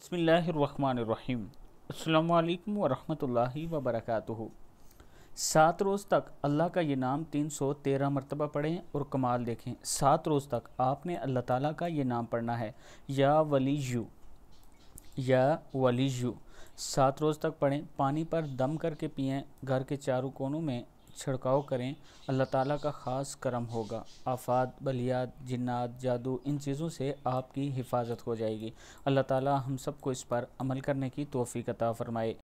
बसमीम् अल्लाम वरहमतुल्लाहि वबरक सात रोज़ तक अल्लाह का ये नाम तीन सौ तेरह मरतबा पढ़ें और कमाल देखें सात रोज़ तक आपने अल्लाह ताला का ये नाम पढ़ना है या वली यू या वली यू सात रोज़ तक पढ़ें पानी पर दम करके पिएं घर के चारों कोनों में छिड़काव करें अल्लाह ताला का ख़ास करम होगा आफात बलियात जिन्नात जादू इन चीज़ों से आपकी हिफाजत हो जाएगी अल्लाह ताला हम सबको इस पर अमल करने की तोफ़ी अता फ़रमाए